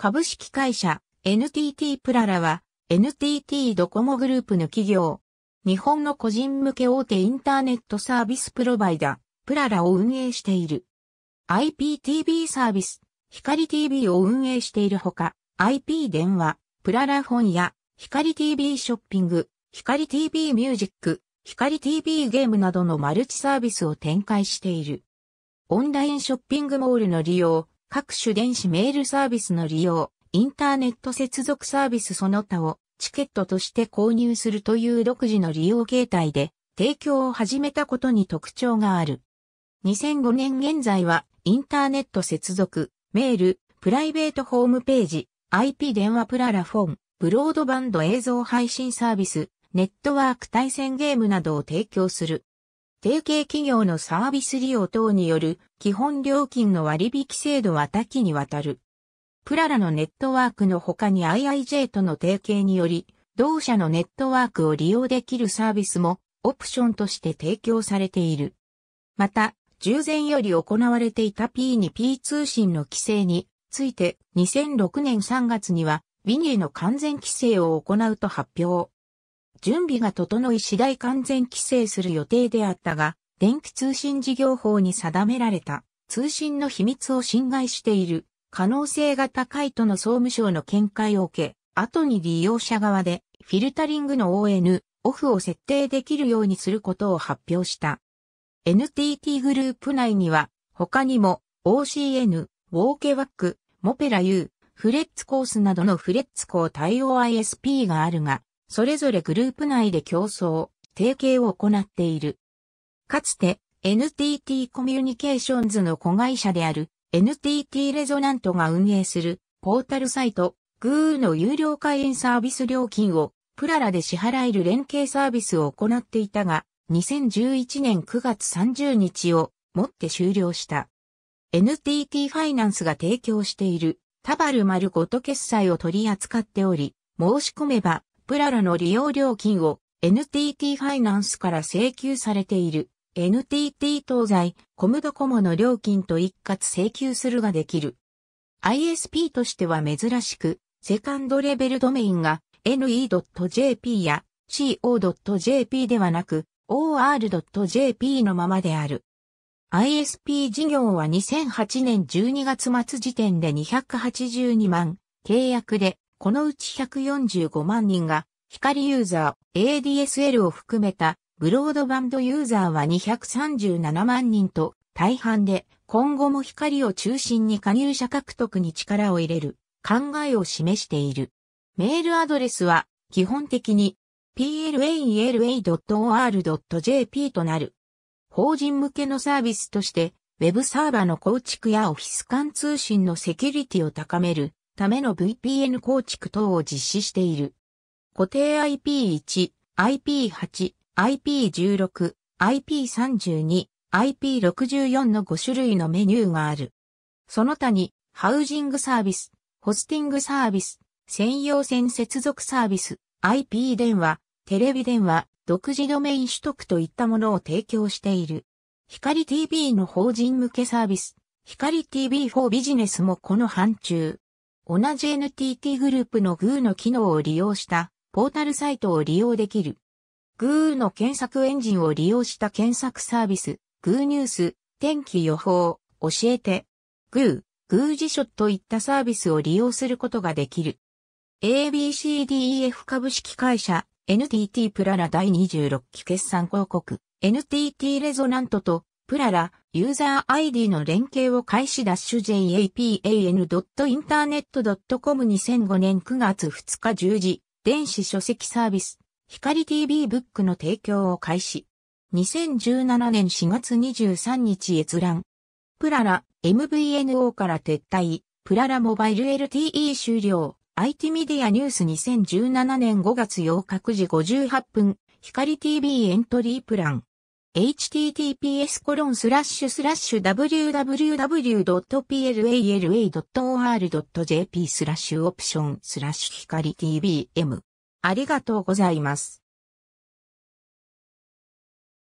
株式会社 NTT プララは NTT ドコモグループの企業。日本の個人向け大手インターネットサービスプロバイダー、プララを運営している。IPTV サービス、光 TV を運営しているほか、IP 電話、プララフォンや、光 TV ショッピング、光 TV ミュージック、光 TV ゲームなどのマルチサービスを展開している。オンラインショッピングモールの利用、各種電子メールサービスの利用、インターネット接続サービスその他をチケットとして購入するという独自の利用形態で提供を始めたことに特徴がある。2005年現在はインターネット接続、メール、プライベートホームページ、IP 電話プララフォン、ブロードバンド映像配信サービス、ネットワーク対戦ゲームなどを提供する。提携企業のサービス利用等による基本料金の割引制度は多岐にわたる。プララのネットワークの他に IIJ との提携により、同社のネットワークを利用できるサービスもオプションとして提供されている。また、従前より行われていた P2P 通信の規制について2006年3月にはィニエの完全規制を行うと発表。準備が整い次第完全規制する予定であったが、電気通信事業法に定められた通信の秘密を侵害している可能性が高いとの総務省の見解を受け、後に利用者側でフィルタリングの ON、オフを設定できるようにすることを発表した。NTT グループ内には他にも OCN、ウォーケワック、モペラ U、フレッツコースなどのフレッツコー対応 ISP があるが、それぞれグループ内で競争、提携を行っている。かつて NTT コミュニケーションズの子会社である NTT レゾナントが運営するポータルサイトグーの有料会員サービス料金をプララで支払える連携サービスを行っていたが2011年9月30日をもって終了した。NTT ファイナンスが提供しているタバルマルごと決済を取り扱っており、申し込めばプララの利用料金を NTT ファイナンスから請求されている NTT 東西コムドコモの料金と一括請求するができる。ISP としては珍しく、セカンドレベルドメインが ne.jp や co.jp ではなく or.jp のままである。ISP 事業は2008年12月末時点で282万契約でこのうち145万人が光ユーザー ADSL を含めたブロードバンドユーザーは237万人と大半で今後も光を中心に加入者獲得に力を入れる考えを示している。メールアドレスは基本的に plala.or.jp となる。法人向けのサービスとして、ウェブサーバーの構築やオフィス間通信のセキュリティを高めるための VPN 構築等を実施している。固定 IP1、IP8、IP16、IP32、IP64 の5種類のメニューがある。その他に、ハウジングサービス、ホスティングサービス、専用線接続サービス、IP 電話、テレビ電話、独自ドメイン取得といったものを提供している。光 TV の法人向けサービス、光 TV4 ビジネスもこの範疇。同じ NTT グループの g ーの機能を利用したポータルサイトを利用できる。g ーの検索エンジンを利用した検索サービス、g ーニュース、天気予報、教えて、g ー GU 辞書といったサービスを利用することができる。ABCDEF 株式会社、NTT プララ第26期決算広告、NTT レゾナントと、プララ、ユーザー ID の連携を開始ダッシュ japan.internet.com2005 年9月2日10時、電子書籍サービス、光 TV ブックの提供を開始。2017年4月23日閲覧。プララ、MVNO から撤退、プララモバイル LTE 終了、IT メディアニュース2017年5月8日9時58分、光 TV エントリープラン。https コロンスラッシュスラッシュ www.plala.or.jp スラッシュオプションスラッシュ光 TBM ありがとうございます。